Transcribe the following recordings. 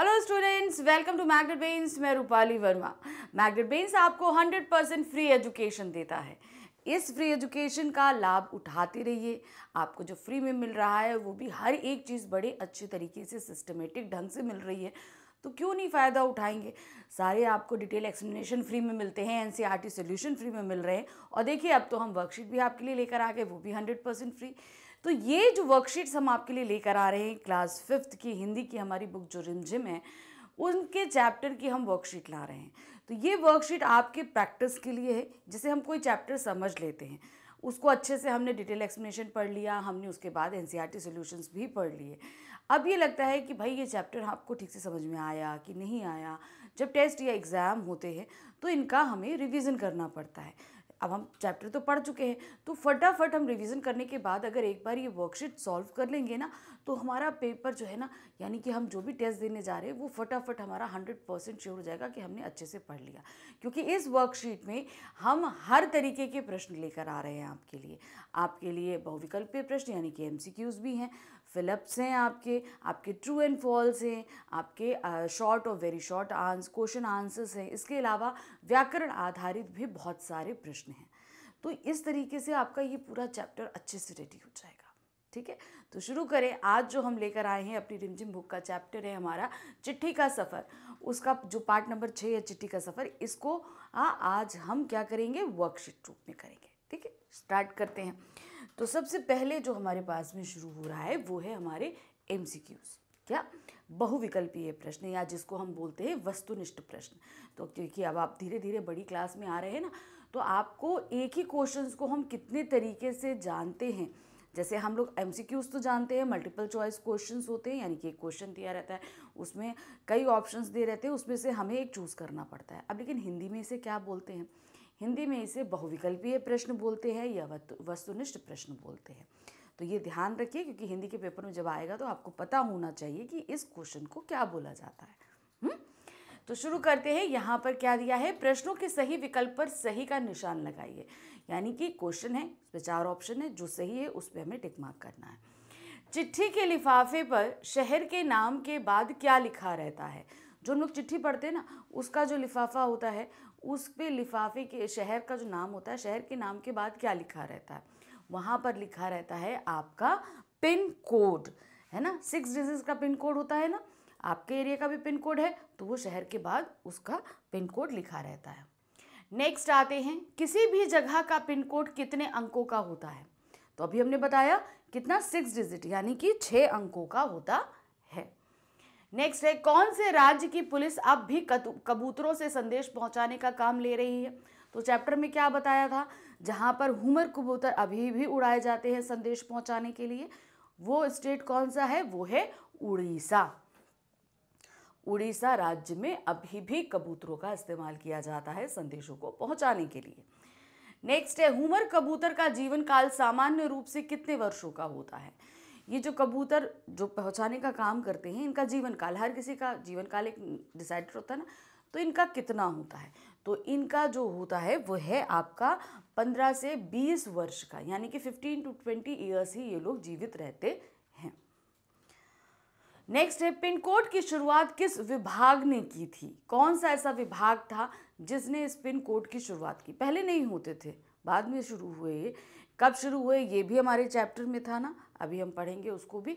Hello students welcome to Magnet Brains मैं Rupali Verma magnet बेन्स आपको 100 परसेंट फ्री एजुकेशन देता है इस फ्री एजुकेशन का लाभ उठाते रहिए आपको जो फ्री में मिल रहा है वो भी हर एक चीज़ बड़े अच्छे तरीके से सिस्टमेटिक ढंग से मिल रही है तो क्यों नहीं फ़ायदा उठाएंगे सारे आपको डिटेल एक्सप्लेनेशन फ्री में मिलते हैं एन सी सोल्यूशन फ्री में मिल रहे हैं और देखिए अब तो हम वर्कशीट भी आपके लिए लेकर आ गए वो भी हंड्रेड परसेंट फ्री तो ये जो वर्कशीट्स हम आपके लिए लेकर आ रहे हैं क्लास फिफ्थ की हिंदी की हमारी बुक जो रिमझिम है उनके चैप्टर की हम वर्कशीट ला रहे हैं तो ये वर्कशीट आपके प्रैक्टिस के लिए है जिसे हम कोई चैप्टर समझ लेते हैं उसको अच्छे से हमने डिटेल एक्सप्लेनेशन पढ़ लिया हमने उसके बाद एन सी e भी पढ़ लिए अब ये लगता है कि भाई ये चैप्टर आपको ठीक से समझ में आया कि नहीं आया जब टेस्ट या एग्ज़ाम होते हैं तो इनका हमें रिविज़न करना पड़ता है अब हम चैप्टर तो पढ़ चुके हैं तो फटाफट हम रिवीजन करने के बाद अगर एक बार ये वर्कशीट सॉल्व कर लेंगे ना तो हमारा पेपर जो है ना यानी कि हम जो भी टेस्ट देने जा रहे हैं वो फटाफट हमारा हंड्रेड परसेंट श्योर हो जाएगा कि हमने अच्छे से पढ़ लिया क्योंकि इस वर्कशीट में हम हर तरीके के प्रश्न लेकर आ रहे हैं आपके लिए आपके लिए बहुविकल्पीय प्रश्न यानी कि एम भी हैं फिलअप्स हैं आपके आपके ट्रू एंड फॉल्स हैं आपके शॉर्ट और वेरी शॉर्ट आंस क्वेश्चन आंसर्स हैं इसके अलावा व्याकरण आधारित भी बहुत सारे प्रश्न हैं तो इस तरीके से आपका ये पूरा चैप्टर अच्छे से रेडी हो जाएगा ठीक है तो शुरू करें आज जो हम लेकर आए हैं अपनी रिमझिम बुक का चैप्टर है हमारा चिट्ठी का सफ़र उसका जो पार्ट नंबर छः है चिट्ठी का सफ़र इसको आ, आज हम क्या करेंगे वर्कशीट रूप में करेंगे ठीक है स्टार्ट करते हैं तो सबसे पहले जो हमारे पास में शुरू हो रहा है वो है हमारे एम क्या बहुविकल्पीय प्रश्न या जिसको हम बोलते हैं वस्तुनिष्ठ प्रश्न तो क्योंकि अब आप धीरे धीरे बड़ी क्लास में आ रहे हैं ना तो आपको एक ही क्वेश्चंस को हम कितने तरीके से जानते हैं जैसे हम लोग एम तो जानते हैं मल्टीपल चॉइस क्वेश्चन होते हैं यानी कि एक क्वेश्चन दिया रहता है उसमें कई ऑप्शंस दिए रहते हैं उसमें से हमें एक चूज़ करना पड़ता है अब लेकिन हिंदी में इसे क्या बोलते हैं हिंदी में इसे बहुविकल्पीय प्रश्न बोलते हैं या वस्तुनिष्ठ प्रश्न बोलते हैं तो ये ध्यान रखिए क्योंकि हिंदी के पेपर में जब आएगा तो आपको पता होना चाहिए कि इस क्वेश्चन को क्या बोला जाता है हुँ? हम्म? तो शुरू करते हैं यहाँ पर क्या दिया है प्रश्नों के सही विकल्प पर सही का निशान लगाइए यानी कि क्वेश्चन है उसमें चार ऑप्शन है जो सही है उस पर हमें टिक मार्क करना है चिट्ठी के लिफाफे पर शहर के नाम के बाद क्या लिखा रहता है जो हम लोग चिट्ठी पढ़ते हैं ना उसका जो लिफाफा होता है उस पर लिफाफे के शहर का जो नाम होता है शहर के नाम के बाद क्या लिखा रहता है वहाँ पर लिखा रहता है आपका पिन कोड है ना सिक्स डिजिट का पिन कोड होता है ना आपके एरिया का भी पिन कोड है तो वो शहर के बाद उसका पिन कोड लिखा रहता है नेक्स्ट आते हैं किसी भी जगह का पिन कोड कितने अंकों का होता है तो अभी हमने बताया कितना सिक्स डिजिट यानी कि छः अंकों का होता है नेक्स्ट है कौन से राज्य की पुलिस अब भी कबूतरों से संदेश पहुंचाने का काम ले रही है तो चैप्टर में क्या बताया था जहाँ पर हुमर कबूतर अभी भी उड़ाए जाते हैं संदेश पहुँचाने के लिए वो स्टेट कौन सा है वो है उड़ीसा उड़ीसा राज्य में अभी भी कबूतरों का इस्तेमाल किया जाता है संदेशों को पहुंचाने के लिए नेक्स्ट है हुमर कबूतर का जीवन काल सामान्य रूप से कितने वर्षों का होता है ये जो कबूतर जो पहुंचाने का काम करते हैं इनका जीवन काल हर किसी का जीवन काल एक डिसाइडेड होता है ना तो इनका कितना होता है तो इनका जो होता है वो है आपका पंद्रह से बीस वर्ष का यानी कि फिफ्टीन टू ट्वेंटी ईयर्स ही ये लोग जीवित रहते नेक्स्ट है पिन कोड की शुरुआत किस विभाग ने की थी कौन सा ऐसा विभाग था जिसने इस पिन कोड की शुरुआत की पहले नहीं होते थे बाद में शुरू हुए ये कब शुरू हुए ये भी हमारे चैप्टर में था ना अभी हम पढ़ेंगे उसको भी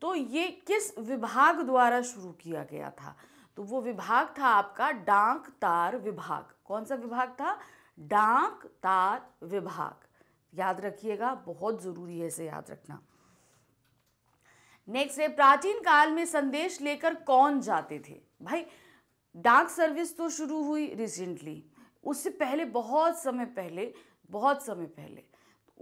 तो ये किस विभाग द्वारा शुरू किया गया था तो वो विभाग था आपका डाक तार विभाग कौन सा विभाग था डांक तार विभाग याद रखिएगा बहुत ज़रूरी है इसे याद रखना नेक्स्ट है प्राचीन काल में संदेश लेकर कौन जाते थे भाई डाक सर्विस तो शुरू हुई रिसेंटली उससे पहले बहुत समय पहले बहुत समय पहले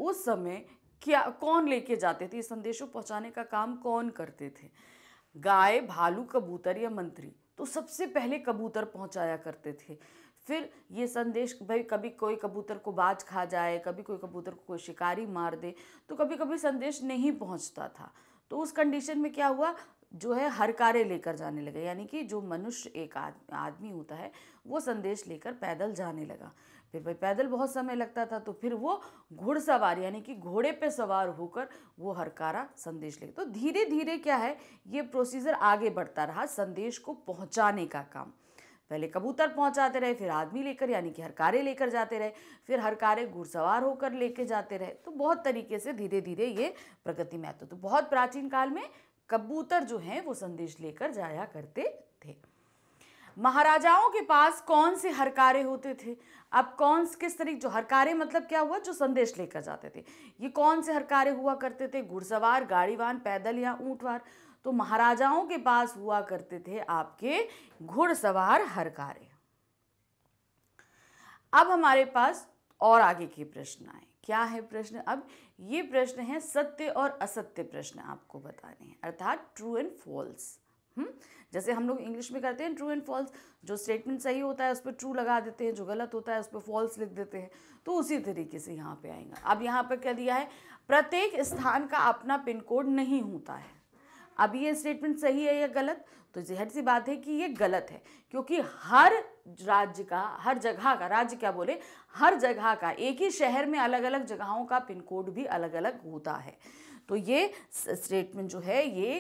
उस समय क्या कौन लेके जाते थे संदेशों पहुंचाने का काम कौन करते थे गाय भालू कबूतर या मंत्री तो सबसे पहले कबूतर पहुंचाया करते थे फिर ये संदेश भाई कभी कोई कबूतर को बाज खा जाए कभी कोई कबूतर को कोई शिकारी मार दे तो कभी कभी संदेश नहीं पहुंचता था तो उस कंडीशन में क्या हुआ जो है हर कार्य लेकर जाने लगे यानी कि जो मनुष्य एक आदमी होता है वो संदेश लेकर पैदल जाने लगा फिर भाई पैदल बहुत समय लगता था तो फिर वो घुड़सवार यानी कि घोड़े पे सवार होकर वो हरकारा संदेश ले तो धीरे धीरे क्या है ये प्रोसीजर आगे बढ़ता रहा संदेश को पहुंचाने का काम पहले कबूतर पहुंचाते रहे फिर आदमी लेकर यानी कि हरकारे लेकर जाते रहे फिर हरकारे घुड़सवार होकर लेके जाते रहे तो बहुत तरीके से धीरे धीरे ये प्रगति में आता तो बहुत प्राचीन काल में कबूतर जो हैं वो संदेश लेकर जाया करते थे महाराजाओं के पास कौन से हरकारे होते थे अब कौन से किस तरीके जो हरकारे मतलब क्या हुआ जो संदेश लेकर जाते थे ये कौन से हरकारे हुआ करते थे घुड़सवार गाड़ीवान पैदल या ऊँटवार तो महाराजाओं के पास हुआ करते थे आपके घुड़सवार हर कार्य अब हमारे पास और आगे के प्रश्न आए क्या है प्रश्न अब ये प्रश्न है सत्य और असत्य प्रश्न आपको बताने हैं अर्थात ट्रू एंड फॉल्स जैसे हम लोग इंग्लिश में करते हैं ट्रू एंड फॉल्स जो स्टेटमेंट सही होता है उस पर ट्रू लगा देते हैं जो गलत होता है उस पर फॉल्स लिख देते हैं तो उसी तरीके से यहाँ पे आएगा अब यहाँ पर क्या दिया है प्रत्येक स्थान का अपना पिन कोड नहीं होता है अब ये स्टेटमेंट सही है या गलत तो जहर सी बात है कि ये गलत है क्योंकि हर राज्य का हर जगह का राज्य क्या बोले हर जगह का एक ही शहर में अलग अलग जगहों का पिन कोड भी अलग अलग होता है तो ये स्टेटमेंट जो है ये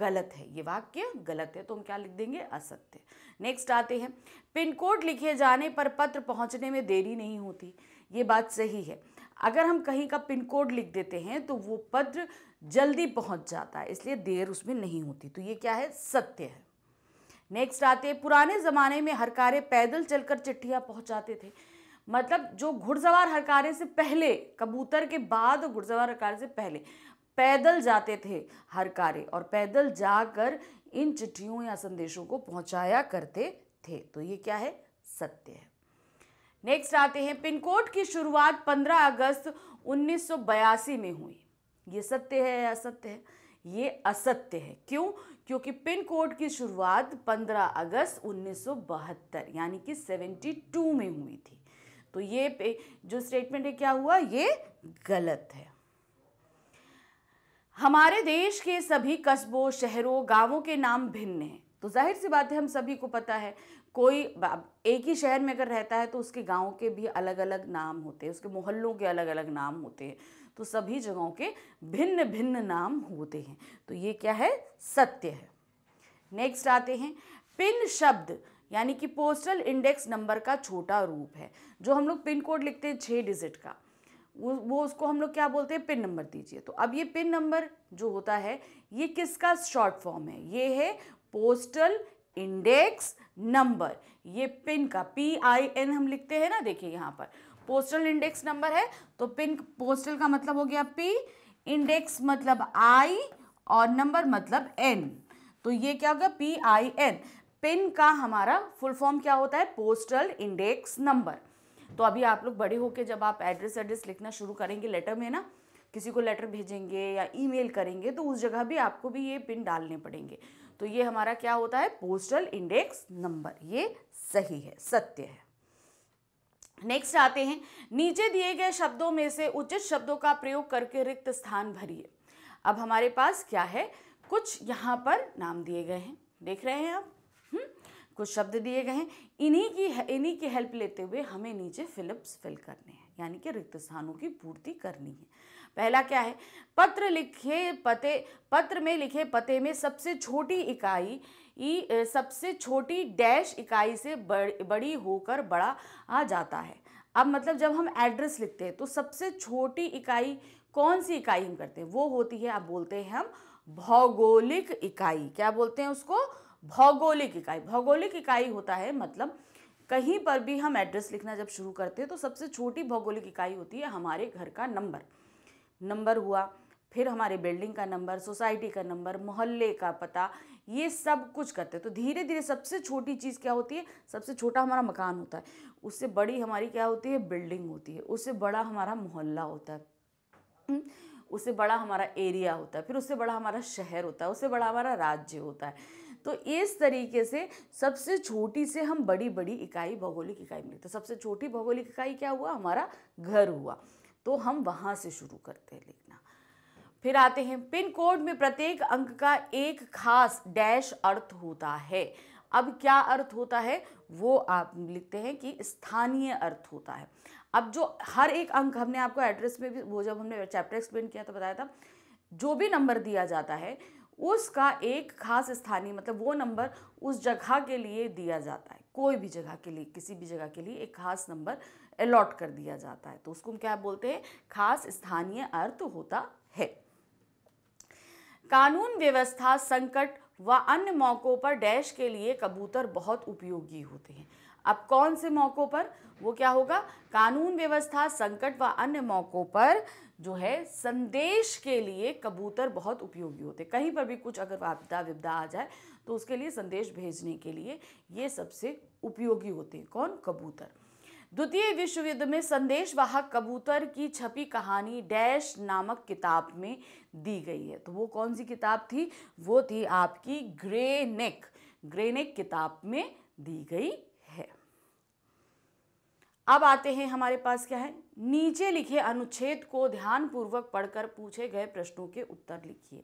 गलत है ये वाक्य गलत है तो हम क्या लिख देंगे असत्य नेक्स्ट आते हैं पिन कोड लिखे जाने पर पत्र पहुंचने में देरी नहीं होती ये बात सही है अगर हम कहीं का पिन कोड लिख देते हैं तो वो पत्र जल्दी पहुंच जाता है इसलिए देर उसमें नहीं होती तो ये क्या है सत्य है नेक्स्ट आते हैं पुराने ज़माने में हरकारे पैदल चलकर चिट्ठियाँ पहुँचाते थे मतलब जो घुड़सवार हरकारे से पहले कबूतर के बाद घुड़सवार घुड़सवार हरकारे से पहले पैदल जाते थे हरकारे और पैदल जाकर इन चिट्ठियों या संदेशों को पहुंचाया करते थे तो ये क्या है सत्य है नेक्स्ट आते हैं पिन कोड की शुरुआत 15 अगस्त 1982 में हुई ये सत्य है असत्य है ये असत्य है क्यों क्योंकि पिन कोड की शुरुआत 15 अगस्त 1972 यानी कि 72 में हुई थी तो ये जो स्टेटमेंट है क्या हुआ ये गलत है हमारे देश के सभी कस्बों शहरों गांवों के नाम भिन्न हैं तो जाहिर सी बात है हम सभी को पता है कोई एक ही शहर में अगर रहता है तो उसके गाँव के भी अलग अलग नाम होते हैं उसके मोहल्लों के अलग अलग नाम होते हैं तो सभी जगहों के भिन्न भिन्न नाम होते हैं तो ये क्या है सत्य है नेक्स्ट आते हैं पिन शब्द यानी कि पोस्टल इंडेक्स नंबर का छोटा रूप है जो हम लोग पिन कोड लिखते हैं छः डिजिट का वो वो उसको हम लोग क्या बोलते हैं पिन नंबर दीजिए तो अब ये पिन नंबर जो होता है ये किसका शॉर्ट फॉर्म है ये है पोस्टल इंडेक्स नंबर ये पिन का पी आई एन हम लिखते हैं ना देखिए यहाँ पर पोस्टल इंडेक्स नंबर है तो पिन पोस्टल का मतलब हो गया पी इंडेक्स मतलब आई और नंबर मतलब एन तो ये क्या हो गया पी आई एन पिन का हमारा फुल फॉर्म क्या होता है पोस्टल इंडेक्स नंबर तो अभी आप लोग बड़े होकर जब आप एड्रेस एड्रेस लिखना शुरू करेंगे लेटर में ना किसी को लेटर भेजेंगे या ईमेल करेंगे तो उस जगह भी आपको भी ये पिन डालने पड़ेंगे तो ये हमारा क्या होता है पोस्टल इंडेक्स नंबर ये सही है सत्य है नेक्स्ट आते हैं नीचे दिए गए शब्दों में से उचित शब्दों का प्रयोग करके रिक्त स्थान भरिए अब हमारे पास क्या है कुछ यहाँ पर नाम दिए गए हैं देख रहे हैं आप हम्म? कुछ शब्द दिए गए हैं इन्हीं की इन्हीं की हेल्प लेते हुए हमें नीचे फिलिप्स फिल करने हैं यानी कि रिक्त स्थानों की पूर्ति करनी है पहला क्या है पत्र लिखे पते पत्र में लिखे पते में सबसे छोटी इकाई सबसे छोटी डैश इकाई से बड़, बड़ी होकर बड़ा आ जाता है अब मतलब जब हम एड्रेस लिखते हैं तो सबसे छोटी इकाई कौन सी इकाई हम करते हैं वो होती है आप बोलते हैं हम भौगोलिक इकाई क्या बोलते हैं उसको भौगोलिक इकाई भौगोलिक इकाई होता है मतलब कहीं पर भी हम एड्रेस लिखना जब शुरू करते हैं तो सबसे छोटी भौगोलिक इकाई होती है हमारे घर का नंबर नंबर हुआ फिर हमारे बिल्डिंग का नंबर सोसाइटी का नंबर मोहल्ले का पता ये सब कुछ करते हैं तो धीरे धीरे सबसे छोटी चीज़ क्या होती है सबसे छोटा हमारा मकान होता है उससे बड़ी हमारी क्या होती है बिल्डिंग होती है उससे बड़ा हमारा मोहल्ला होता है हम्म। उससे बड़ा हमारा एरिया होता है फिर उससे बड़ा हमारा शहर होता है उससे बड़ा हमारा राज्य होता है तो इस तरीके से सबसे छोटी से हम बड़ी बड़ी इकाई भौगोलिक इकाई में तो सबसे छोटी भौगोलिक इकाई क्या हुआ हमारा घर हुआ तो हम वहाँ से शुरू करते हैं लिखना फिर आते हैं पिन कोड में प्रत्येक अंक का एक खास डैश अर्थ होता है अब क्या अर्थ होता है वो आप लिखते हैं कि स्थानीय अर्थ होता है अब जो हर एक अंक हमने आपको एड्रेस में भी वो जब हमने चैप्टर एक्सप्लेन किया तो बताया था जो भी नंबर दिया जाता है उसका एक खास स्थानीय मतलब वो नंबर उस जगह के लिए दिया जाता है कोई भी जगह के लिए किसी भी जगह के लिए एक खास नंबर अलॉट कर दिया जाता है तो उसको हम क्या बोलते हैं खास स्थानीय अर्थ होता है कानून व्यवस्था संकट व अन्य मौक़ों पर डैश के लिए कबूतर बहुत उपयोगी होते हैं अब कौन से मौक़ों पर वो क्या होगा कानून व्यवस्था संकट व अन्य मौक़ों पर जो है संदेश के लिए कबूतर बहुत उपयोगी होते हैं कहीं पर भी कुछ अगर आपदा विपदा आ जाए तो उसके लिए संदेश भेजने के लिए ये सबसे उपयोगी होते हैं कौन कबूतर द्वितीय विश्व युद्ध में संदेश वाहक कबूतर की छपी कहानी डैश नामक किताब में दी गई है तो वो कौन सी किताब थी वो थी आपकी ग्रेनेक ग्रेनेक किताब में दी गई है अब आते हैं हमारे पास क्या है नीचे लिखे अनुच्छेद को ध्यानपूर्वक पढ़कर पूछे गए प्रश्नों के उत्तर लिखिए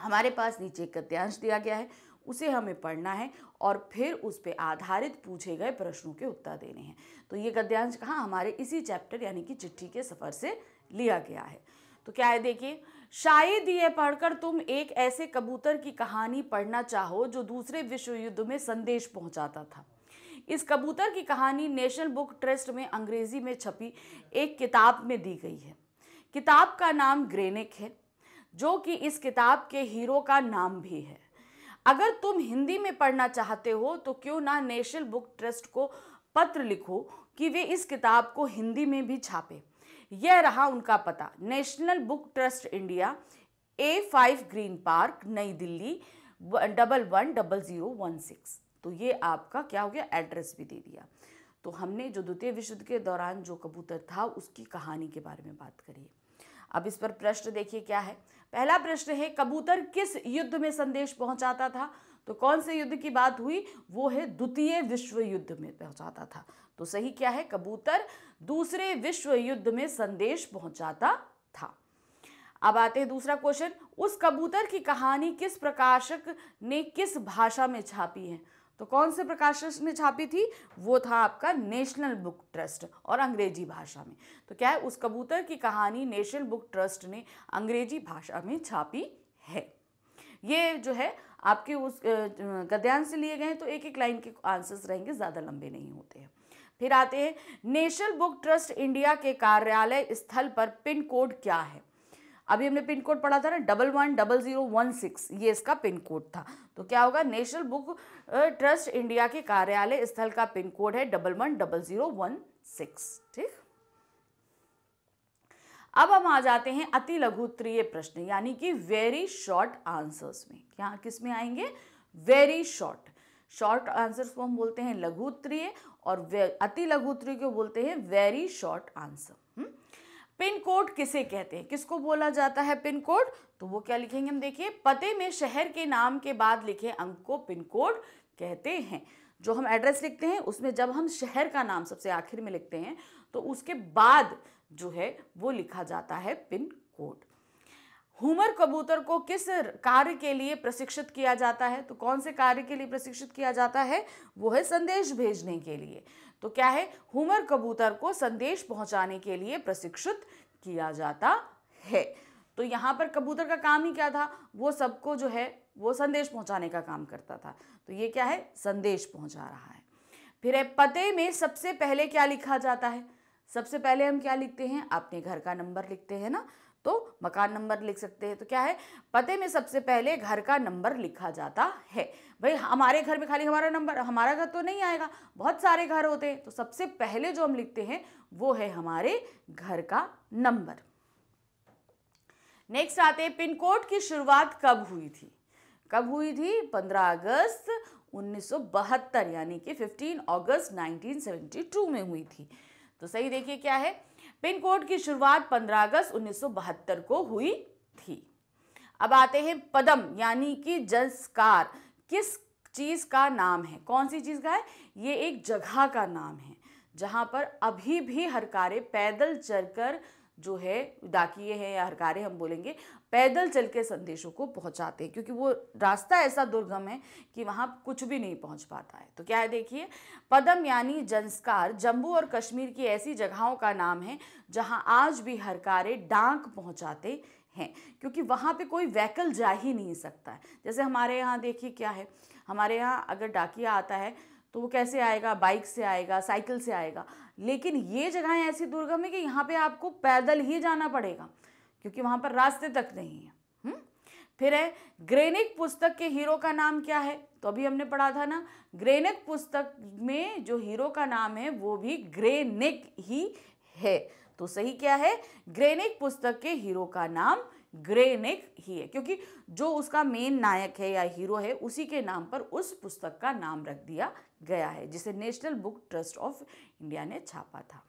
हमारे पास नीचे गद्यांश दिया गया है उसे हमें पढ़ना है और फिर उस पर आधारित पूछे गए प्रश्नों के उत्तर देने हैं तो ये गद्यांश कहाँ हमारे इसी चैप्टर यानी कि चिट्ठी के सफ़र से लिया गया है तो क्या है देखिए शायद ये पढ़कर तुम एक ऐसे कबूतर की कहानी पढ़ना चाहो जो दूसरे विश्व युद्ध में संदेश पहुंचाता था इस कबूतर की कहानी नेशनल बुक ट्रस्ट में अंग्रेजी में छपी एक किताब में दी गई है किताब का नाम ग्रेनिक है जो कि इस किताब के हीरो का नाम भी है अगर तुम हिंदी में पढ़ना चाहते हो तो क्यों ना नेशनल बुक ट्रस्ट को पत्र लिखो कि वे इस किताब को हिंदी में भी छापे यह रहा उनका पता National Book Trust India A five Green Park New Delhi double one double zero one six तो ये आपका क्या हो गया एड्रेस भी दे दिया तो हमने जो द्वितीय विश्व युद्ध के दौरान जो कबूतर था उसकी कहानी के बारे में बात करी अब इस पर प्रश्न देखिए क्या है पहला प्रश्न है कबूतर किस युद्ध में संदेश पहुंचाता था तो कौन से युद्ध की बात हुई वो है द्वितीय विश्व युद्ध में पहुंचाता था तो सही क्या है कबूतर दूसरे विश्व युद्ध में संदेश पहुंचाता था अब आते हैं दूसरा क्वेश्चन उस कबूतर की कहानी किस प्रकाशक ने किस भाषा में छापी है तो कौन से प्रकाशन में छापी थी वो था आपका नेशनल बुक ट्रस्ट और अंग्रेजी भाषा में तो क्या है उस कबूतर की कहानी नेशनल बुक ट्रस्ट ने अंग्रेजी भाषा में छापी है ये जो है आपके उस गद्यांश से लिए गए हैं तो एक एक लाइन के आंसर्स रहेंगे ज़्यादा लंबे नहीं होते हैं फिर आते हैं नेशनल बुक ट्रस्ट इंडिया के कार्यालय स्थल पर पिन कोड क्या है अभी हमने पिन कोड पढ़ा था ना double one double zero one six ये इसका पिन कोड था तो क्या होगा नेशनल बुक ट्रस्ट इंडिया के कार्यालय स्थल का पिन कोड है double one double zero one six ठीक अब हम आ जाते हैं अति लघु प्रश्न यानी कि वेरी शॉर्ट आंसर्स में क्या किस में आएंगे वेरी शॉर्ट शॉर्ट आंसर्स को हम बोलते हैं लघु त्रिय और अति लघु को बोलते हैं very short answer pin code किसे कहते हैं किसको बोला जाता है पिन कोड तो वो क्या लिखेंगे हम देखिए पते में शहर के नाम के बाद लिखे अंक को पिन कोड कहते हैं जो हम एड्रेस लिखते हैं उसमें जब हम शहर का नाम सबसे आखिर में लिखते हैं तो उसके बाद जो है वो लिखा जाता है पिन कोड हुमर कबूतर को किस कार्य के लिए प्रशिक्षित किया जाता है तो कौन से कार्य के लिए प्रशिक्षित किया जाता है वो है संदेश भेजने के लिए तो क्या है हुमर कबूतर को संदेश पहुंचाने के लिए प्रशिक्षित किया जाता है तो यहाँ पर कबूतर का काम ही क्या था वो सबको जो है वो संदेश पहुंचाने का काम करता था तो ये क्या है संदेश पहुंचा रहा है फिर है पते में सबसे पहले क्या लिखा जाता है सबसे पहले हम क्या लिखते हैं अपने घर का नंबर लिखते हैं ना तो मकान नंबर लिख सकते हैं तो क्या है पते में सबसे पहले घर का नंबर लिखा जाता है भाई हमारे घर में खाली हमारा नंबर हमारा घर तो नहीं आएगा बहुत सारे घर होते हैं तो सबसे पहले जो हम लिखते हैं वो है हमारे घर का नंबर नेक्स्ट आते हैं पिन कोड की शुरुआत कब हुई थी कब हुई थी 15 अगस्त 1972 यानी कि 15 अगस्त 1972 में हुई थी तो सही देखिए क्या है पिन कोड की शुरुआत 15 अगस्त उन्नीस को हुई थी अब आते हैं पदम यानी कि जंस्कार किस चीज़ का नाम है कौन सी चीज़ का है ये एक जगह का नाम है जहां पर अभी भी हरकारे पैदल चलकर जो है डाकिए हैं या हरकारे हम बोलेंगे पैदल चल के संदेशों को पहुंचाते हैं क्योंकि वो रास्ता ऐसा दुर्गम है कि वहाँ कुछ भी नहीं पहुंच पाता है तो क्या है देखिए पदम यानी जंस्कार जम्मू और कश्मीर की ऐसी जगहों का नाम है जहाँ आज भी हरकारे डांक पहुँचाते हैं क्योंकि वहाँ पे कोई व्हीकल जा ही नहीं सकता है जैसे हमारे यहाँ देखिए क्या है हमारे यहाँ अगर डाकिया आता है तो वो कैसे आएगा बाइक से आएगा साइकिल से आएगा लेकिन ये जगहें ऐसी दुर्गम है कि यहाँ पे आपको पैदल ही जाना पड़ेगा क्योंकि वहां पर रास्ते तक नहीं है हुँ? हम्म? फिर है ग्रेनिक पुस्तक के हीरो का नाम क्या है तो अभी हमने पढ़ा था ना ग्रेनिक पुस्तक में जो हीरो का नाम है वो भी ग्रेनिक ही है तो सही क्या है ग्रेनिक पुस्तक के हीरो का नाम ग्रेनिक ही है क्योंकि जो उसका मेन नायक है या हीरो है उसी के नाम पर उस पुस्तक का नाम रख दिया गया है जिसे National Book Trust of India ने छापा था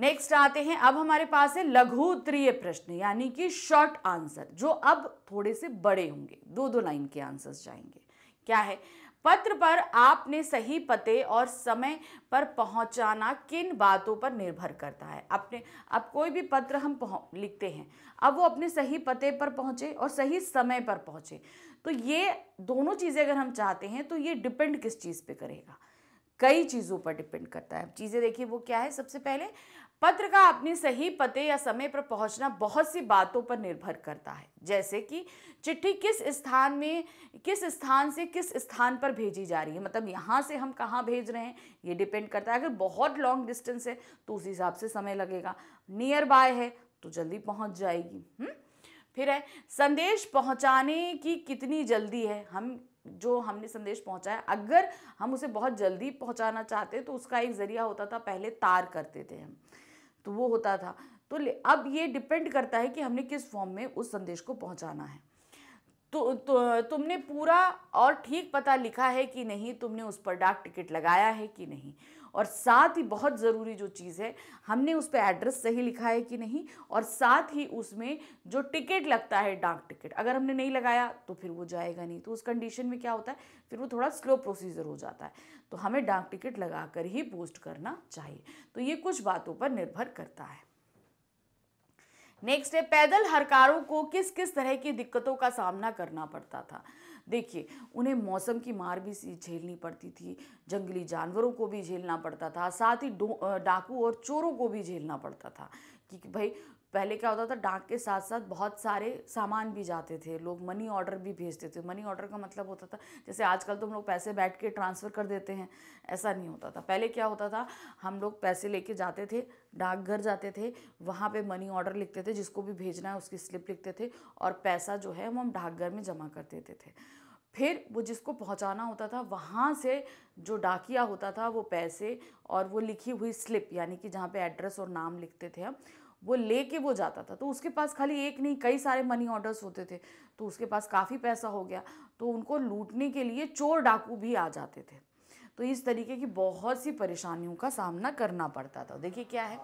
नेक्स्ट आते हैं अब हमारे पास है लघु उत्तरीय प्रश्न यानी कि शॉर्ट आंसर जो अब थोड़े से बड़े होंगे दो दो लाइन के आंसर्स जाएंगे क्या है पत्र पर आपने सही पते और समय पर पहुंचाना किन बातों पर निर्भर करता है अपने अब कोई भी पत्र हम लिखते हैं अब वो अपने सही पते पर पहुंचे और सही समय पर पहुंचे तो ये दोनों चीज़ें अगर हम चाहते हैं तो ये डिपेंड किस चीज़ पे करेगा कई चीज़ों पर डिपेंड करता है अब चीज़ें देखिए वो क्या है सबसे पहले पत्र का अपने सही पते या समय पर पहुंचना बहुत सी बातों पर निर्भर करता है जैसे कि चिट्ठी किस स्थान में किस स्थान से किस स्थान पर भेजी जा रही है मतलब यहाँ से हम कहाँ भेज रहे हैं ये डिपेंड करता है अगर बहुत लॉन्ग डिस्टेंस है तो उस हिसाब से समय लगेगा नियर बाय है तो जल्दी पहुँच जाएगी हुँ? हम्म? फिर है संदेश पहुँचाने की कितनी जल्दी है हम जो हमने संदेश पहुंचाया अगर हम उसे बहुत जल्दी पहुंचाना चाहते तो उसका एक ज़रिया होता था पहले तार करते थे हम तो वो होता था तो अब ये डिपेंड करता है कि हमने किस फॉर्म में उस संदेश को पहुंचाना है तो, तो तुमने पूरा और ठीक पता लिखा है कि नहीं तुमने उस पर डाक टिकट लगाया है कि नहीं और साथ ही बहुत ज़रूरी जो चीज़ है हमने उस पर एड्रेस सही लिखा है कि नहीं और साथ ही उसमें जो टिकट लगता है डाक टिकट अगर हमने नहीं लगाया तो फिर वो जाएगा नहीं तो उस कंडीशन में क्या होता है फिर वो थोड़ा स्लो प्रोसीजर हो जाता है तो हमें डाक टिकट लगाकर ही पोस्ट करना चाहिए तो ये कुछ बातों पर निर्भर करता है नेक्स्ट है पैदल हरकारों को किस किस तरह की दिक्कतों का सामना करना पड़ता था देखिए उन्हें मौसम की मार भी झेलनी पड़ती थी जंगली जानवरों को भी झेलना पड़ता था साथ ही डाकू और चोरों को भी झेलना पड़ता था कि भाई पहले क्या होता था डाक के साथ साथ बहुत सारे सामान भी जाते थे लोग मनी ऑर्डर भी भेजते थे मनी ऑर्डर का मतलब होता था जैसे आजकल तो हम लोग पैसे बैठ के ट्रांसफ़र कर देते हैं ऐसा नहीं होता था पहले क्या होता था हम लोग पैसे लेके जाते थे डाकघर जाते थे वहाँ पे मनी ऑर्डर लिखते थे जिसको भी भेजना है उसकी स्लिप लिखते थे और पैसा जो है वो हम डाकघर में जमा कर देते थे फिर वो जिसको पहुंचाना होता था वहाँ से जो डाकिया होता था वो पैसे और वो लिखी हुई स्लिप यानी कि जहाँ पे एड्रेस और नाम लिखते थे हम वो ले के वो जाता था तो उसके पास खाली एक नहीं कई सारे मनी ऑर्डर्स होते थे तो उसके पास काफ़ी पैसा हो गया तो उनको लूटने के लिए चोर डाकू भी आ जाते थे तो इस तरीके की बहुत सी परेशानियों का सामना करना पड़ता था देखिए क्या है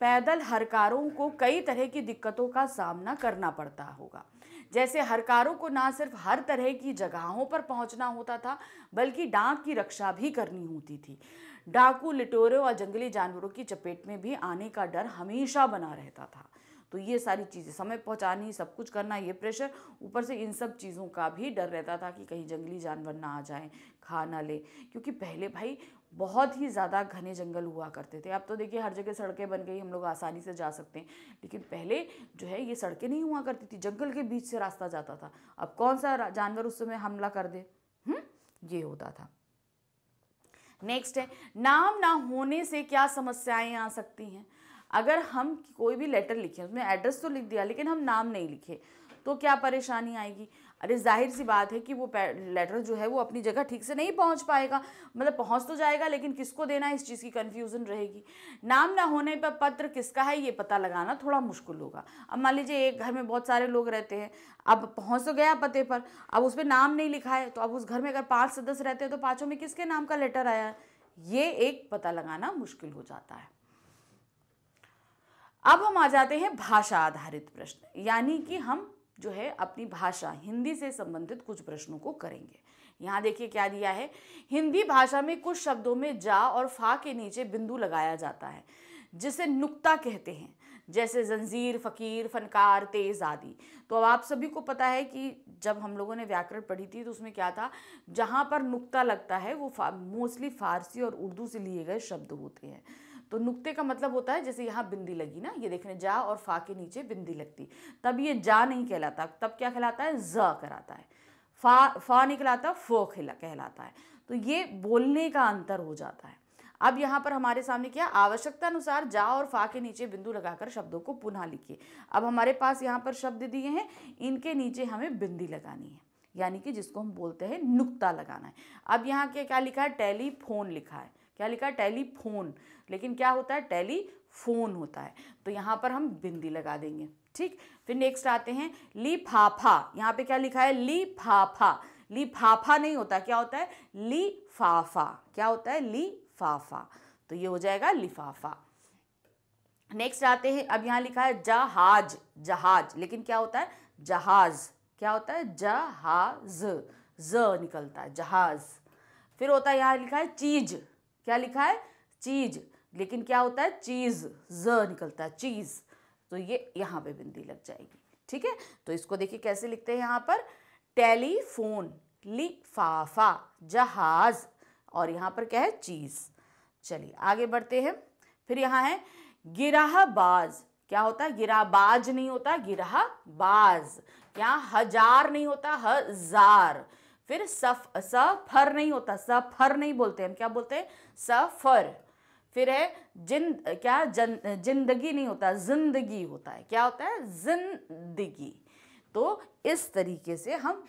पैदल हरकारों को कई तरह की दिक्कतों का सामना करना पड़ता होगा जैसे हरकारों को ना सिर्फ हर तरह की जगहों पर पहुंचना होता था बल्कि डाक की रक्षा भी करनी होती थी डाकू लिटोरे और जंगली जानवरों की चपेट में भी आने का डर हमेशा बना रहता था तो ये सारी चीज़ें समय पहुंचानी सब कुछ करना ये प्रेशर ऊपर से इन सब चीज़ों का भी डर रहता था कि कहीं जंगली जानवर ना आ जाए खा ना ले क्योंकि पहले भाई बहुत ही ज़्यादा घने जंगल हुआ करते थे अब तो देखिए हर जगह सड़कें बन गई हम लोग आसानी से जा सकते हैं लेकिन पहले जो है ये सड़कें नहीं हुआ करती थी जंगल के बीच से रास्ता जाता था अब कौन सा जानवर उस समय हमला कर दे हुँ? ये होता था नेक्स्ट है नाम ना होने से क्या समस्याएं आ सकती हैं अगर हम कोई भी लेटर लिखे उसमें एड्रेस तो लिख दिया लेकिन हम नाम नहीं लिखे तो क्या परेशानी आएगी अरे जाहिर सी बात है कि वो लेटर जो है वो अपनी जगह ठीक से नहीं पहुंच पाएगा मतलब पहुंच तो जाएगा लेकिन किसको देना है इस चीज़ की कन्फ्यूज़न रहेगी नाम ना होने पर पत्र किसका है ये पता लगाना थोड़ा मुश्किल होगा अब मान लीजिए एक घर में बहुत सारे लोग रहते हैं अब पहुँच तो गया पते पर अब उस पर नाम नहीं लिखा है तो अब उस घर में अगर पाँच सदस्य रहते हैं तो पाँचों में किसके नाम का लेटर आया है ये एक पता लगाना मुश्किल हो जाता है अब हम आ जाते हैं भाषा आधारित प्रश्न यानी कि हम जो है अपनी भाषा हिंदी से संबंधित कुछ प्रश्नों को करेंगे यहाँ देखिए क्या दिया है हिंदी भाषा में कुछ शब्दों में जा और फा के नीचे बिंदु लगाया जाता है जिसे नुक्ता कहते हैं जैसे जंजीर फ़कीर फनकार तेज़ आदि तो अब आप सभी को पता है कि जब हम लोगों ने व्याकरण पढ़ी थी तो उसमें क्या था जहाँ पर नुक्ता लगता है वो मोस्टली फ़ारसी और उर्दू से लिए गए शब्द होते हैं तो नुक्ते का मतलब होता है जैसे यहाँ बिंदी लगी ना ये देखने जा और फा के नीचे बिंदी लगती तब ये जा नहीं कहलाता तब क्या कहलाता है ज कराता है फा फा नहीं कहलाता फो खिला कहलाता है तो ये बोलने का अंतर हो जाता है अब यहाँ पर हमारे सामने क्या आवश्यकता अनुसार जा और फा के नीचे बिंदु लगाकर शब्दों को पुनः लिखिए अब हमारे पास यहाँ पर शब्द दिए हैं इनके नीचे हमें बिंदी लगानी है यानी कि जिसको हम बोलते हैं नुक्ता लगाना है अब यहाँ क्या क्या लिखा है टेलीफोन लिखा है क्या लिखा है टेलीफोन लेकिन क्या होता है टेलीफोन होता है तो यहाँ पर हम बिंदी लगा देंगे ठीक फिर नेक्स्ट आते हैं लिफाफा यहाँ पे क्या लिखा है लिफाफा लिफाफा नहीं होता क्या होता है लिफाफा क्या होता है लिफाफा तो ये हो जाएगा लिफाफा नेक्स्ट आते हैं अब यहाँ लिखा है जहाज जहाज लेकिन क्या होता है जहाज क्या होता है जहाज ज निकलता है जहाज फिर होता है यहाँ लिखा है चीज क्या लिखा है चीज लेकिन क्या होता है चीज ज निकलता है चीज तो ये यहाँ पे बिंदी लग जाएगी ठीक है तो इसको देखिए कैसे लिखते हैं यहाँ पर टेलीफोन लिफाफा जहाज और यहाँ पर क्या है चीज चलिए आगे बढ़ते हैं फिर यहाँ है गिराहबाज क्या होता है गिराबाज नहीं होता गिराहबाज यहाँ हजार नहीं होता हजार फिर सफ सफर नहीं होता सफर नहीं बोलते हम क्या बोलते हैं सफर फिर है जिन क्या जन जिंदगी नहीं होता जिंदगी होता है क्या होता है जिंदगी तो इस तरीके से हम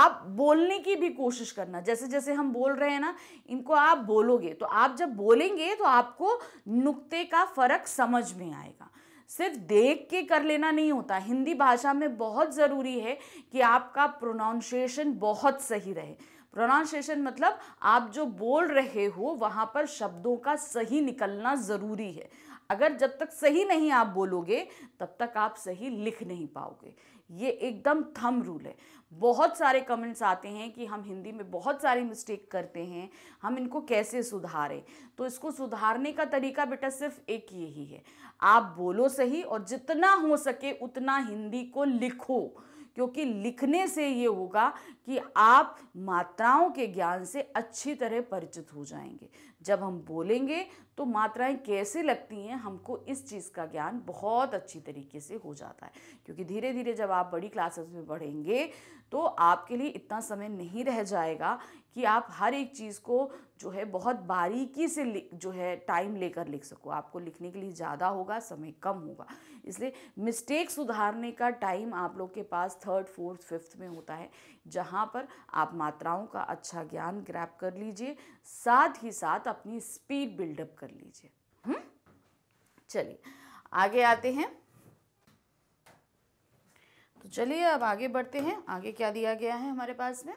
आप बोलने की भी कोशिश करना जैसे जैसे हम बोल रहे हैं ना इनको आप बोलोगे तो आप जब बोलेंगे तो आपको नुक्ते का फर्क समझ में आएगा सिर्फ देख के कर लेना नहीं होता हिंदी भाषा में बहुत ज़रूरी है कि आपका प्रोनाउंसिएशन बहुत सही रहे प्रोनाउंसिएशन मतलब आप जो बोल रहे हो वहाँ पर शब्दों का सही निकलना ज़रूरी है अगर जब तक सही नहीं आप बोलोगे तब तक आप सही लिख नहीं पाओगे ये एकदम थम रूल है बहुत सारे कमेंट्स आते हैं कि हम हिंदी में बहुत सारी मिस्टेक करते हैं हम इनको कैसे सुधारें तो इसको सुधारने का तरीका बेटा सिर्फ एक यही है आप बोलो सही और जितना हो सके उतना हिंदी को लिखो क्योंकि लिखने से ये होगा कि आप मात्राओं के ज्ञान से अच्छी तरह परिचित हो जाएंगे जब हम बोलेंगे तो मात्राएं कैसे लगती हैं हमको इस चीज़ का ज्ञान बहुत अच्छी तरीके से हो जाता है क्योंकि धीरे धीरे जब आप बड़ी क्लासेस में बढ़ेंगे तो आपके लिए इतना समय नहीं रह जाएगा कि आप हर एक चीज़ को जो है बहुत बारीकी से जो है टाइम लेकर लिख सको आपको लिखने के लिए ज़्यादा होगा समय कम होगा इसलिए मिस्टेक सुधारने का टाइम आप लोग के पास थर्ड फोर्थ फिफ्थ में होता है जहाँ पर आप मात्राओं का अच्छा ज्ञान ग्रैप कर लीजिए साथ ही साथ अपनी स्पीड बिल्डअप कर लीजिए हम्म? चलिए आगे आते हैं तो चलिए अब आगे बढ़ते हैं आगे क्या दिया गया है हमारे पास में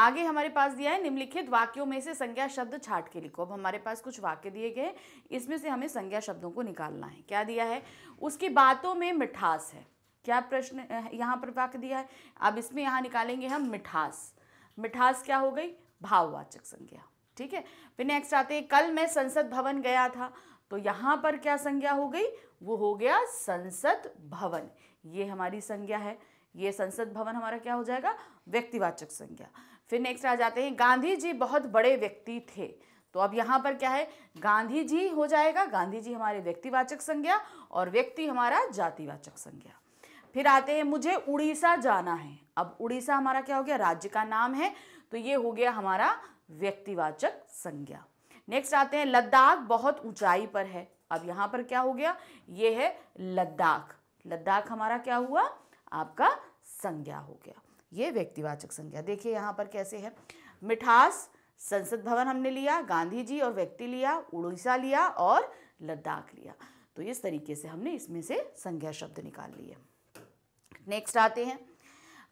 आगे हमारे पास दिया है निम्नलिखित वाक्यों में से संज्ञा शब्द छाट के लिखो अब हमारे पास कुछ वाक्य दिए गए इसमें से हमें संज्ञा शब्दों को निकालना है क्या दिया है उसकी बातों में मिठास है क्या प्रश्न यहाँ पर वाक्य दिया है अब इसमें यहाँ निकालेंगे हम मिठास मिठास क्या हो गई भाववाचक संज्ञा ठीक है फिर नेक्स्ट आते हैं कल मैं संसद भवन गया था तो यहाँ पर क्या संज्ञा हो गई वो हो गया संसद भवन ये हमारी संज्ञा है ये संसद भवन हमारा क्या हो जाएगा व्यक्तिवाचक संज्ञा फिर नेक्स्ट आ जाते हैं गांधी जी बहुत बड़े व्यक्ति थे तो अब यहाँ पर क्या है गांधी जी हो जाएगा गांधी जी हमारे व्यक्तिवाचक संज्ञा और व्यक्ति हमारा जातिवाचक संज्ञा फिर आते हैं मुझे उड़ीसा जाना है अब उड़ीसा हमारा क्या हो गया राज्य का नाम है तो ये हो गया हमारा व्यक्तिवाचक संज्ञा नेक्स्ट आते हैं लद्दाख बहुत ऊंचाई पर है अब यहाँ पर क्या हो गया ये है लद्दाख लद्दाख हमारा क्या हुआ आपका संज्ञा हो गया ये व्यक्तिवाचक संज्ञा देखिए यहाँ पर कैसे है मिठास संसद भवन हमने लिया गांधी जी और व्यक्ति लिया उड़ीसा लिया और लद्दाख लिया तो इस तरीके से हमने इसमें से संज्ञा शब्द निकाल लिए नेक्स्ट आते हैं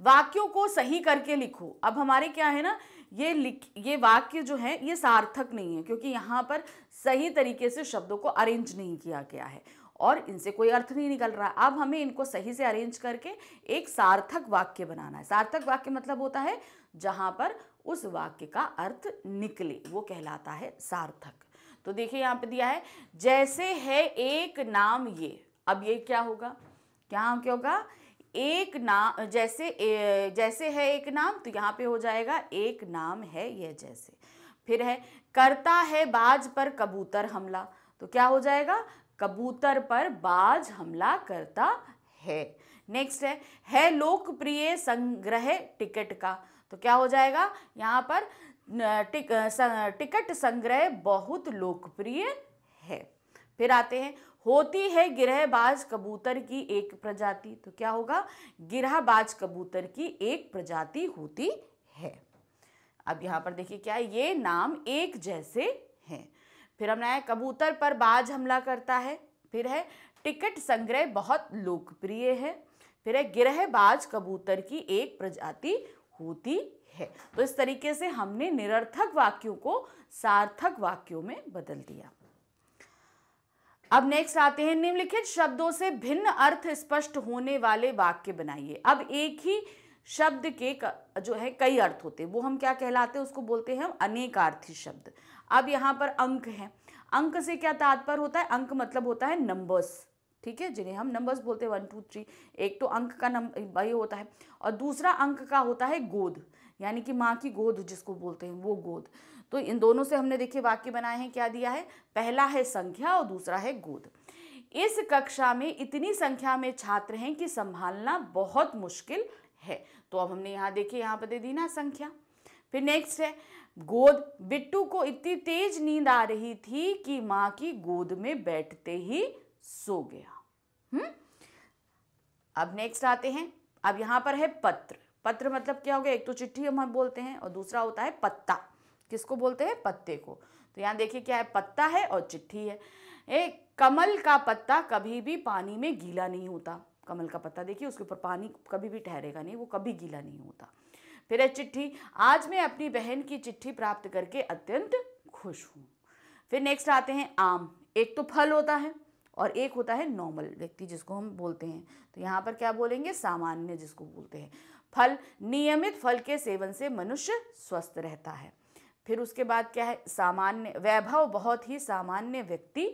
वाक्यों को सही करके लिखो अब हमारे क्या है ना ये लिख ये वाक्य जो है ये सार्थक नहीं है क्योंकि यहाँ पर सही तरीके से शब्दों को अरेंज नहीं किया गया है और इनसे कोई अर्थ नहीं निकल रहा अब हमें इनको सही से अरेंज करके एक सार्थक वाक्य बनाना है सार्थक वाक्य मतलब होता है जहाँ पर उस वाक्य का अर्थ निकले वो कहलाता है सार्थक तो देखिए यहाँ पे दिया है जैसे है एक नाम ये अब ये क्या होगा क्या क्या होगा एक नाम जैसे ए, जैसे है एक नाम तो यहाँ पे हो जाएगा एक नाम है यह जैसे फिर है करता है बाज पर कबूतर हमला तो क्या हो जाएगा कबूतर पर बाज हमला करता है नेक्स्ट है है लोकप्रिय संग्रह टिकट का तो क्या हो जाएगा यहाँ पर टिक, टिकट संग्रह बहुत लोकप्रिय है फिर आते हैं होती है गिरहबाज कबूतर की एक प्रजाति तो क्या होगा गिरहबाज कबूतर की एक प्रजाति होती है अब यहाँ पर देखिए क्या ये नाम एक जैसे फिर हमने आया कबूतर पर बाज हमला करता है फिर है टिकट संग्रह बहुत लोकप्रिय है फिर है बाज कबूतर की एक प्रजाति होती है तो इस तरीके से हमने निरर्थक वाक्यों को सार्थक वाक्यों में बदल दिया अब नेक्स्ट आते हैं निम्नलिखित शब्दों से भिन्न अर्थ स्पष्ट होने वाले वाक्य बनाइए अब एक ही शब्द के जो है कई अर्थ होते हैं वो हम क्या कहलाते हैं उसको बोलते हैं हम अनेकार्थी शब्द अब यहाँ पर अंक है अंक से क्या तात्पर्य होता है अंक मतलब होता है नंबर्स ठीक है जिन्हें हम नंबर्स बोलते हैं वन टू थ्री एक तो अंक का नंबर ये होता है और दूसरा अंक का होता है गोद यानी कि माँ की गोद जिसको बोलते हैं वो गोद तो इन दोनों से हमने देखिए वाक्य बनाए हैं क्या दिया है पहला है संख्या और दूसरा है गोद इस कक्षा में इतनी संख्या में छात्र हैं कि संभालना बहुत मुश्किल है तो अब हमने यहाँ देखिए यहाँ पर दे दी ना संख्या फिर नेक्स्ट है गोद बिट्टू को इतनी तेज नींद आ रही थी कि माँ की गोद में बैठते ही सो गया हम्म अब नेक्स्ट आते हैं अब यहाँ पर है पत्र पत्र मतलब क्या हो गया एक तो चिट्ठी हम बोलते हैं और दूसरा होता है पत्ता किसको बोलते हैं पत्ते को तो यहाँ देखिए क्या है पत्ता है और चिट्ठी है एक कमल का पत्ता कभी भी पानी में गीला नहीं होता कमल का पत्ता देखिए उसके ऊपर पानी कभी भी ठहरेगा नहीं वो कभी गीला नहीं होता फिर है चिट्ठी आज मैं अपनी बहन की चिट्ठी प्राप्त करके अत्यंत खुश हूँ फिर नेक्स्ट आते हैं आम एक तो फल होता है और एक होता है नॉर्मल व्यक्ति जिसको हम बोलते हैं तो यहाँ पर क्या बोलेंगे सामान्य जिसको बोलते हैं फल नियमित फल के सेवन से मनुष्य स्वस्थ रहता है फिर उसके बाद क्या है सामान्य वैभव बहुत ही सामान्य व्यक्ति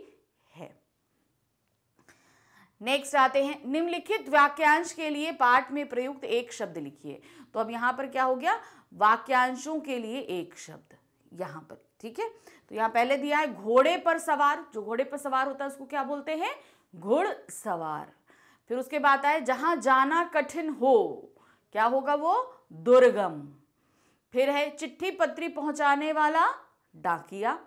नेक्स्ट आते हैं निम्नलिखित वाक्यांश के लिए पाठ में प्रयुक्त एक शब्द लिखिए तो अब यहां पर क्या हो गया वाक्यांशों के लिए एक शब्द यहाँ पर ठीक है तो यहां पहले दिया है घोड़े पर सवार जो घोड़े पर सवार होता है उसको क्या बोलते हैं घोड़ सवार फिर उसके बाद आए जहां जाना कठिन हो क्या होगा वो दुर्गम फिर है चिट्ठी पत्री पहुंचाने वाला डाकिया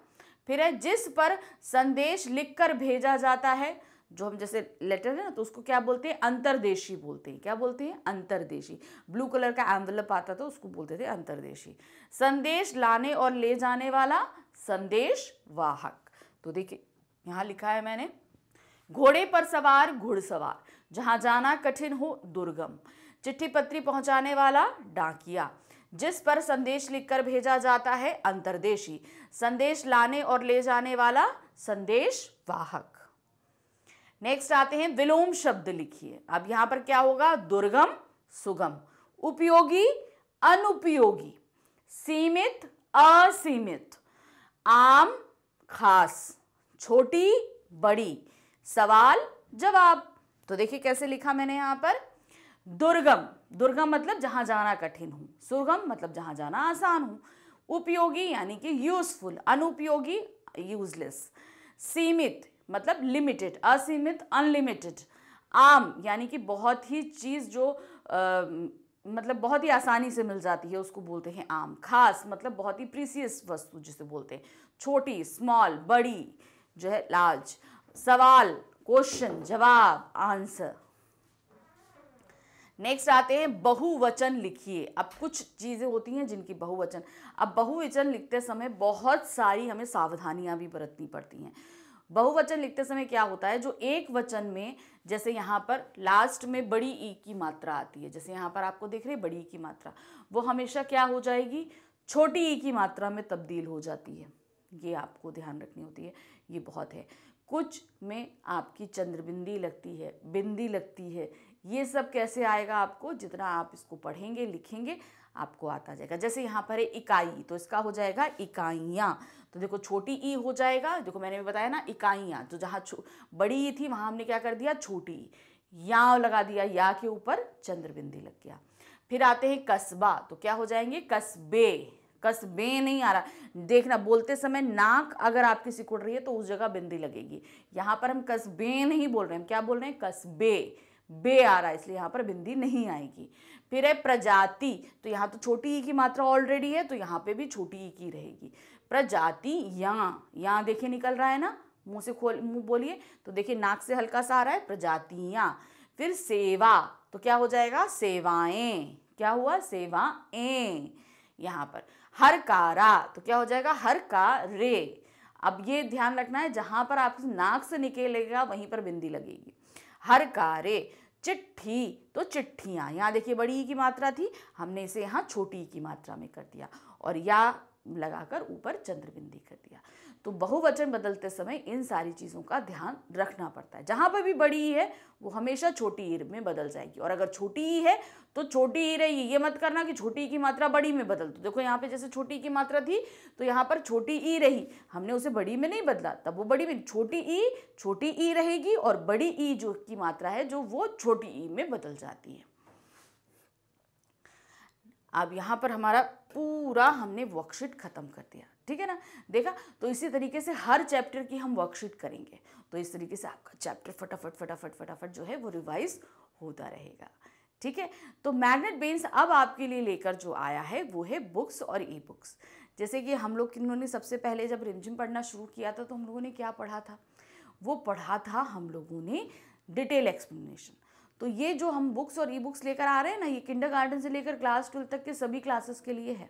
फिर है जिस पर संदेश लिखकर भेजा जाता है जो हम जैसे लेटर है ना तो उसको क्या बोलते हैं अंतरदेशी बोलते हैं क्या बोलते हैं अंतरदेशी ब्लू कलर का एम्बलप आता था उसको बोलते थे अंतरदेशी संदेश लाने और ले जाने वाला संदेश वाहक तो देखिए यहाँ लिखा है मैंने घोड़े पर सवार घुड़सवार जहाँ जाना कठिन हो दुर्गम चिट्ठी पत्री पहुँचाने वाला डाकिया जिस पर संदेश लिखकर भेजा जाता है अंतर्देशी संदेश लाने और ले जाने वाला संदेश वाहक नेक्स्ट आते हैं विलोम शब्द लिखिए अब यहां पर क्या होगा दुर्गम सुगम उपयोगी अनुपयोगी सीमित असीमित आम खास छोटी बड़ी सवाल जवाब तो देखिए कैसे लिखा मैंने यहां पर दुर्गम दुर्गम मतलब जहां जाना कठिन हो सुगम मतलब जहां जाना आसान हो उपयोगी यानी कि यूजफुल अनुपयोगी यूजलेस सीमित मतलब लिमिटेड असीमित अनलिमिटेड आम यानी कि बहुत ही चीज़ जो आ, मतलब बहुत ही आसानी से मिल जाती है उसको बोलते हैं आम खास मतलब बहुत ही प्रीसियस वस्तु जिसे बोलते हैं छोटी स्मॉल बड़ी जो है लार्ज सवाल क्वेश्चन जवाब आंसर नेक्स्ट आते हैं बहुवचन लिखिए अब कुछ चीज़ें होती हैं जिनकी बहुवचन अब बहुवचन लिखते समय बहुत सारी हमें सावधानियां भी बरतनी पड़ती हैं बहुवचन लिखते समय क्या होता है जो एक वचन में जैसे यहाँ पर लास्ट में बड़ी ई e की मात्रा आती है जैसे यहाँ पर आपको देख रहे हैं बड़ी ई e की मात्रा वो हमेशा क्या हो जाएगी छोटी ई e की मात्रा में तब्दील हो जाती है ये आपको ध्यान रखनी होती है ये बहुत है कुछ में आपकी चंद्रबिंदी लगती है बिंदी लगती है ये सब कैसे आएगा आपको जितना आप इसको पढ़ेंगे लिखेंगे आपको आता जाएगा जैसे यहाँ पर है इकाई तो इसका हो जाएगा इकाइयाँ तो देखो छोटी ई हो जाएगा देखो मैंने बताया ना इकाइयाँ तो जहाँ बड़ी ई थी वहाँ हमने क्या कर दिया छोटी या लगा दिया या के ऊपर चंद्रबिंदी लग गया फिर आते हैं कस्बा तो क्या हो जाएंगे कस्बे कस्बे नहीं आ रहा देखना बोलते समय नाक अगर आपकी सिकुड़ रही है तो उस जगह बिंदी लगेगी यहाँ पर हम कस्बे नहीं बोल रहे हैं हम क्या बोल रहे हैं कस्बे बे आ रहा है इसलिए यहाँ पर बिंदी नहीं आएगी फिर है प्रजाति तो यहाँ तो छोटी ई की मात्रा ऑलरेडी है तो यहाँ पे भी छोटी ई की रहेगी प्रजाति यहाँ यहाँ देखिए निकल रहा है ना मुंह से खोल मुंह बोलिए तो देखिए नाक से हल्का सा आ रहा है प्रजातियाँ फिर सेवा तो क्या हो जाएगा सेवाएं क्या हुआ ए यहाँ पर हर कारा तो क्या हो जाएगा हर का रे अब ये ध्यान रखना है जहाँ पर आप नाक से निकलेगा वहीं पर बिंदी लगेगी हर कारे चिट्ठी तो चिट्ठियाँ यहाँ देखिए बड़ी की मात्रा थी हमने इसे यहाँ छोटी की मात्रा में कर दिया और या लगाकर ऊपर चंद्रबिंदी कर दिया तो बहुवचन बदलते समय इन सारी चीज़ों का ध्यान रखना पड़ता है जहाँ पर भी बड़ी ई है वो हमेशा छोटी ईर में बदल जाएगी और अगर छोटी ई है तो छोटी ईर है ये मत करना कि छोटी की मात्रा बड़ी में बदल दो देखो यहाँ पे जैसे छोटी की मात्रा थी तो यहाँ पर छोटी ई रही हमने उसे बड़ी में नहीं बदला तब वो बड़ी में छोटी ई छोटी ई रहेगी और बड़ी ई जो की मात्रा है जो वो छोटी ई में बदल जाती है अब यहाँ पर हमारा पूरा हमने वर्कशीट ख़त्म कर दिया ठीक है ना देखा तो इसी तरीके से हर चैप्टर की हम वर्कशीट करेंगे तो इस तरीके से आपका चैप्टर फटाफट फटाफट फटाफट जो है वो रिवाइज होता रहेगा ठीक है तो मैग्नेट बेन्स अब आपके लिए लेकर जो आया है वो है बुक्स और ई बुक्स जैसे कि हम लोग इन्होंने सबसे पहले जब रिमझिम पढ़ना शुरू किया था तो हम लोगों ने क्या पढ़ा था वो पढ़ा था हम लोगों ने डिटेल एक्सप्लेनेशन तो ये जो हम बुक्स और ई बुक्स लेकर आ रहे हैं ना ये किंडर गार्डन से लेकर क्लास ट्वेल्व तक के सभी क्लासेस के लिए है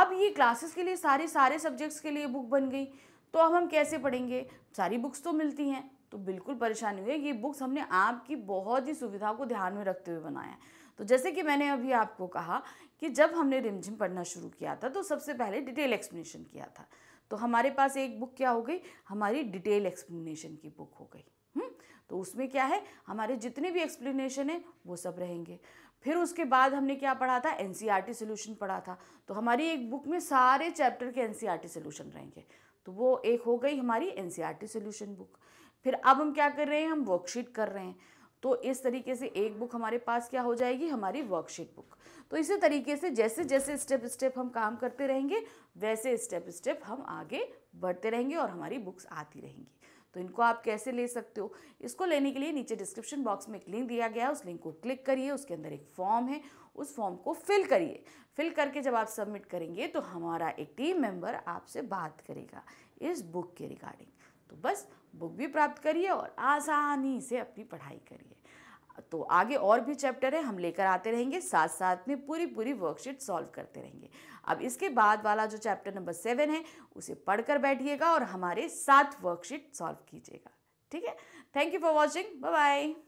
अब ये क्लासेस के लिए सारे सारे सब्जेक्ट्स के लिए बुक बन गई तो अब हम कैसे पढ़ेंगे सारी बुक्स तो मिलती हैं तो बिल्कुल परेशानी हुई ये बुक्स हमने आपकी बहुत ही सुविधा को ध्यान में रखते हुए बनाया तो जैसे कि मैंने अभी आपको कहा कि जब हमने रिमझिम पढ़ना शुरू किया था तो सबसे पहले डिटेल एक्सप्लेनेशन किया था तो हमारे पास एक बुक क्या हो गई हमारी डिटेल एक्सप्लेनेशन की बुक हो गई हुँ? हम्म? तो उसमें क्या है हमारे जितने भी एक्सप्लेनेशन है वो सब रहेंगे फिर उसके बाद हमने क्या पढ़ा था एन सोल्यूशन e पढ़ा था तो हमारी एक बुक में सारे चैप्टर के एन सोल्यूशन e रहेंगे तो वो एक हो गई हमारी एन सोल्यूशन बुक फिर अब हम क्या कर रहे हैं हम वर्कशीट कर रहे हैं तो इस तरीके से एक बुक हमारे पास क्या हो जाएगी हमारी वर्कशीट बुक तो इसी तरीके से जैसे जैसे स्टेप स्टेप हम काम करते रहेंगे वैसे स्टेप स्टेप हम आगे बढ़ते रहेंगे और हमारी बुक्स आती रहेंगी तो इनको आप कैसे ले सकते हो इसको लेने के लिए नीचे डिस्क्रिप्शन बॉक्स में एक लिंक दिया गया है उस लिंक को क्लिक करिए उसके अंदर एक फॉर्म है उस फॉर्म को फिल करिए फिल करके जब आप सबमिट करेंगे तो हमारा एक टीम मेंबर आपसे बात करेगा इस बुक के रिगार्डिंग तो बस बुक भी प्राप्त करिए और आसानी से अपनी पढ़ाई करिए तो आगे और भी चैप्टर है हम लेकर आते रहेंगे साथ साथ में पूरी पूरी वर्कशीट सॉल्व करते रहेंगे अब इसके बाद वाला जो चैप्टर नंबर सेवन है उसे पढ़कर बैठिएगा और हमारे साथ वर्कशीट सॉल्व कीजिएगा ठीक है thank you for watching bye bye